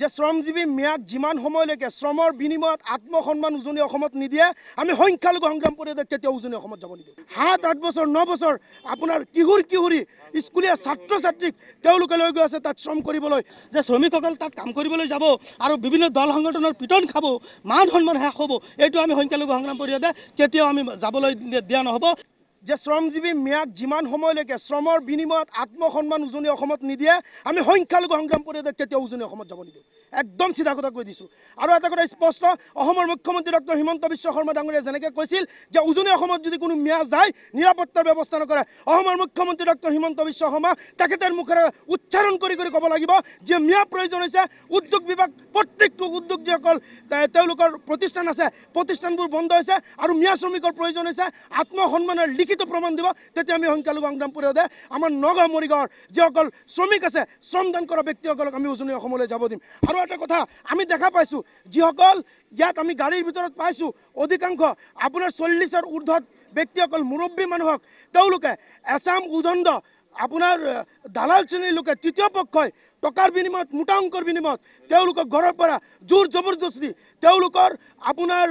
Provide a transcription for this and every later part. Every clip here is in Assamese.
যে শ্ৰমজীৱী ম্যাদ যিমান সময়লৈকে শ্ৰমৰ বিনিময়ত আত্মসন্মান উজনি অসমত নিদিয়ে আমি সংখ্যালঘু সংগ্ৰাম পৰিয়ালক কেতিয়াও উজনি অসমত যাব নিদিওঁ সাত আঠ বছৰ ন বছৰ আপোনাৰ কিশোৰ কিশোৰী স্কুলীয়া ছাত্ৰ ছাত্ৰীক তেওঁলোকে লৈ গৈ আছে তাত শ্ৰম কৰিবলৈ যে শ্ৰমিকসকল তাত কাম কৰিবলৈ যাব আৰু বিভিন্ন দল সংগঠনৰ পিটন খাব মান সন্মান শেষ হ'ব এইটো আমি সংখ্যালঘু সংগ্ৰাম পৰিয়ালে কেতিয়াও আমি যাবলৈ দিয়া নহ'ব যে শ্ৰমজীৱী ম্যাদ যিমান সময়লৈকে শ্ৰমৰ বিনিময়ত আত্মসন্মান উজনি অসমত নিদিয়ে আমি সংখ্যালঘু সংগ্ৰাম পৰিষদক কেতিয়াও উজনি অসমত যাব নিদিওঁ একদম চিধা কথা কৈ দিছোঁ আৰু এটা কথা স্পষ্ট অসমৰ মুখ্যমন্ত্ৰী ডক্টৰ হিমন্ত বিশ্ব শৰ্মা ডাঙৰীয়া যেনেকৈ কৈছিল যে উজনি অসমত যদি কোনো ম্যাদ যায় নিৰাপত্তাৰ ব্যৱস্থা নকৰে অসমৰ মুখ্যমন্ত্ৰী ডক্টৰ হিমন্ত বিশ্ব শৰ্মা তেখেতৰ মুখেৰে উচ্চাৰণ কৰি কৰি ক'ব লাগিব যে ম্যাদ প্ৰয়োজন হৈছে উদ্যোগ বিভাগ প্ৰত্যেকটো উদ্যোগ যিসকল তেওঁলোকৰ প্ৰতিষ্ঠান আছে প্ৰতিষ্ঠানবোৰ বন্ধ হৈছে আৰু ম্যাদ শ্ৰমিকৰ প্ৰয়োজন হৈছে আত্মসন্মানৰ লিখ লিখিত প্ৰমাণ দিব তেতিয়া আমি সংখ্যালঘু সংগ্ৰাম পৰিষদে আমাৰ নগাঁও মৰিগাঁৱৰ যিসকল শ্ৰমিক আছে শ্ৰমদান কৰা ব্যক্তিসকলক আমি উজনি অসমলৈ যাব দিম আৰু এটা কথা আমি দেখা পাইছোঁ যিসকল ইয়াত আমি গাড়ীৰ ভিতৰত পাইছোঁ অধিকাংশ আপোনাৰ চল্লিছৰ ঊৰ্ধত ব্যক্তিসকল মুৰব্বী মানুহক তেওঁলোকে এছাম উদণ্ড আপোনাৰ দালাল শ্ৰেণীৰ লোকে তৃতীয় পক্ষই টকাৰ বিনিময়ত মোটা অংকৰ বিনিময়ত তেওঁলোকক ঘৰৰ পৰা জোৰ জবৰদস্তি তেওঁলোকৰ আপোনাৰ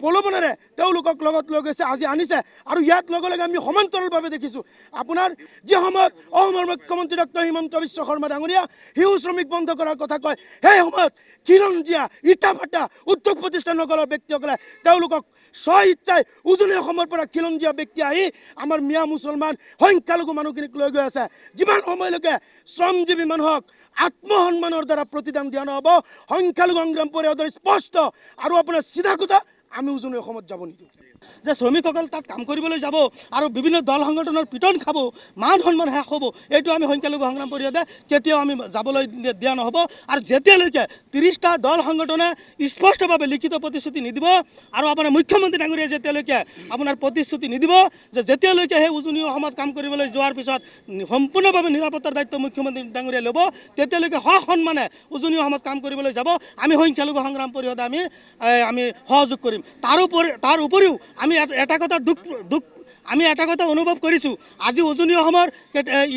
প্ৰলোভনেৰে তেওঁলোকক লগত লৈ গৈছে আজি আনিছে আৰু ইয়াত লগে লগে আমি সমান্তৰালভাৱে দেখিছোঁ আপোনাৰ যি সময়ত অসমৰ মুখ্যমন্ত্ৰী ডক্টৰ হিমন্ত বিশ্ব শৰ্মা ডাঙৰীয়া শিশু শ্ৰমিক বন্ধ কৰাৰ কথা কয় সেই সময়ত কিৰণ জীয়া ইটা ভাটা উদ্যোগ প্ৰতিষ্ঠানসকলৰ ব্যক্তিসকলে তেওঁলোকক স্ব ইচ্ছাই উজনি অসমৰ পৰা খিলঞ্জীয়া ব্যক্তি আহি আমাৰ মিয়া মুছলমান সংখ্যালঘু মানুহখিনিক লৈ গৈ আছে যিমান সময়লৈকে শ্ৰমজীৱী মানুহক আত্মসন্মানৰ দ্বাৰা প্ৰতিদান দিয়া নহ'ব সংখ্যালঘু সংগ্ৰাম পৰিয়দৰ স্পষ্ট আৰু আপোনাৰ চিধা কথা আমি উজনি অসমত যাব নিদিওঁ যে শ্ৰমিকসকল তাত কাম কৰিবলৈ যাব আৰু বিভিন্ন দল সংগঠনৰ পিটন খাব মান সন্মান শেষ হ'ব এইটো আমি সংখ্যালঘু সংগ্ৰাম পৰিষদে কেতিয়াও আমি যাবলৈ দিয়া নহ'ব আৰু যেতিয়ালৈকে ত্ৰিছটা দল সংগঠনে স্পষ্টভাৱে লিখিত প্ৰতিশ্ৰুতি নিদিব আৰু আপোনাৰ মুখ্যমন্ত্ৰী ডাঙৰীয়া যেতিয়ালৈকে আপোনাৰ প্ৰতিশ্ৰুতি নিদিব যে যেতিয়ালৈকে সেই উজনি অসমত কাম কৰিবলৈ যোৱাৰ পিছত সম্পূৰ্ণভাৱে নিৰাপত্তাৰ দায়িত্ব মুখ্যমন্ত্ৰী ডাঙৰীয়াই ল'ব তেতিয়ালৈকে সসন্মানে উজনি অসমত কাম কৰিবলৈ যাব আমি সংখ্যালঘু সংগ্ৰাম পৰিষদে আমি আমি সহযোগ কৰিম তাৰোপৰি তাৰ উপৰিও আমি এটা কথা দুখ দুখ আমি এটা কথা অনুভৱ কৰিছোঁ আজি উজনি অসমৰ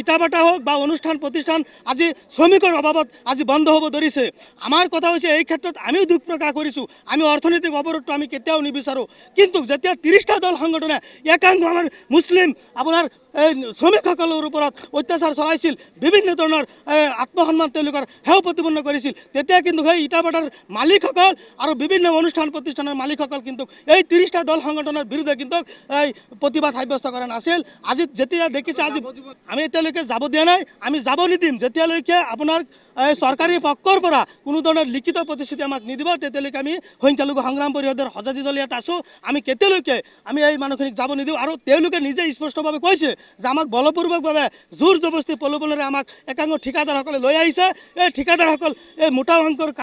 ইটা বাটা হওক বা অনুষ্ঠান প্ৰতিষ্ঠান আজি শ্ৰমিকৰ অভাৱত আজি বন্ধ হ'ব ধৰিছে আমাৰ কথা হৈছে এই ক্ষেত্ৰত আমিও দুখ প্ৰকাশ কৰিছোঁ আমি অৰ্থনৈতিক অৱৰোধটো আমি কেতিয়াও নিবিচাৰোঁ কিন্তু যেতিয়া ত্ৰিছটা দল সংগঠনে একাংশ আমাৰ মুছলিম আপোনাৰ শ্ৰমিক সকলৰ ওপৰত অত্যাচাৰ চলাইছিল বিভিন্ন ধৰণৰ আত্মসন্মান তেওঁলোকৰ সেৱা প্ৰতিপন্ন কৰিছিল তেতিয়া কিন্তু সেই ইটা ইটাভাটাৰ মালিকসকল আৰু বিভিন্ন অনুষ্ঠান প্ৰতিষ্ঠানৰ মালিকসকল কিন্তু এই ত্ৰিছটা দল সংগঠনৰ বিৰুদ্ধে কিন্তু এই প্ৰতিবাদ সাব্যস্ত কৰা নাছিল আজি যেতিয়া দেখিছে আজি আমি এতিয়ালৈকে যাব দিয়া নাই আমি যাব নিদিম যেতিয়ালৈকে আপোনাৰ এই চৰকাৰী পক্ষৰ পৰা কোনো ধৰণৰ লিখিত প্ৰতিশ্ৰুতি আমাক নিদিব তেতিয়ালৈকে আমি সংখ্যালঘু সংগ্ৰাম পৰিষদৰ সজাতি দল ইয়াত আছোঁ আমি কেতিয়ালৈকে আমি এই মানুহখিনিক যাব নিদিওঁ আৰু তেওঁলোকে নিজে স্পষ্টভাৱে কৈছে যে আমাক বলপূৰ্বকভাৱে জোৰ জবস্তি প্ৰলোভনেৰে আমাক একাংশ ঠিকাদাৰসকলে লৈ আহিছে এই ঠিকাদাৰসকল এই মোটা অংকৰ